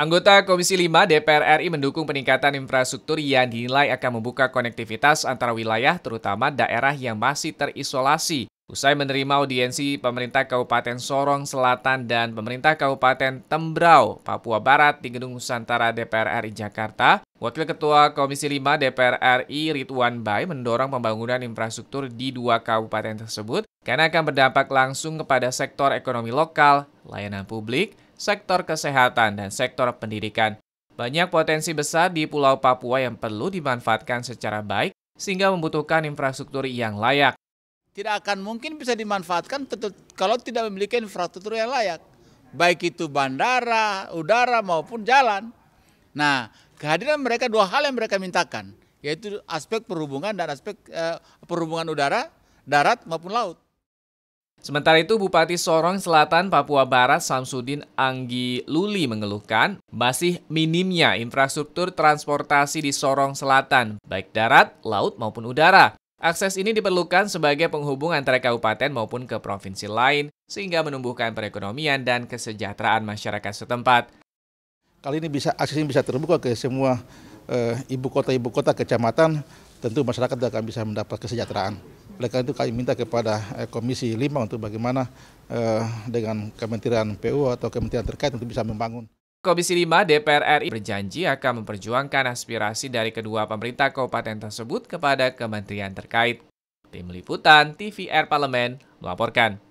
Anggota Komisi 5 DPR RI mendukung peningkatan infrastruktur yang dinilai akan membuka konektivitas antara wilayah terutama daerah yang masih terisolasi. Usai menerima audiensi pemerintah Kabupaten Sorong Selatan dan pemerintah Kabupaten Tembrau, Papua Barat di Gedung Nusantara DPR RI Jakarta, Wakil Ketua Komisi 5 DPR RI Ridwan Bay mendorong pembangunan infrastruktur di dua kabupaten tersebut karena akan berdampak langsung kepada sektor ekonomi lokal, layanan publik, sektor kesehatan, dan sektor pendidikan. Banyak potensi besar di Pulau Papua yang perlu dimanfaatkan secara baik sehingga membutuhkan infrastruktur yang layak tidak akan mungkin bisa dimanfaatkan kalau tidak memiliki infrastruktur yang layak, baik itu bandara, udara maupun jalan. Nah, kehadiran mereka dua hal yang mereka mintakan, yaitu aspek perhubungan dan aspek eh, perhubungan udara, darat maupun laut. Sementara itu, Bupati Sorong Selatan Papua Barat Samsudin Anggi Luli mengeluhkan masih minimnya infrastruktur transportasi di Sorong Selatan, baik darat, laut maupun udara. Akses ini diperlukan sebagai penghubung antara kabupaten maupun ke provinsi lain, sehingga menumbuhkan perekonomian dan kesejahteraan masyarakat setempat. Kali ini bisa akses ini bisa terbuka ke semua e, ibu kota-ibu kota kecamatan, tentu masyarakat akan bisa mendapat kesejahteraan. Oleh karena itu kami minta kepada eh, Komisi 5 untuk bagaimana eh, dengan Kementerian PU atau Kementerian terkait untuk bisa membangun. Komisi 5 DPR RI berjanji akan memperjuangkan aspirasi dari kedua pemerintah kabupaten tersebut kepada kementerian terkait. Tim Liputan TVR Parlemen melaporkan.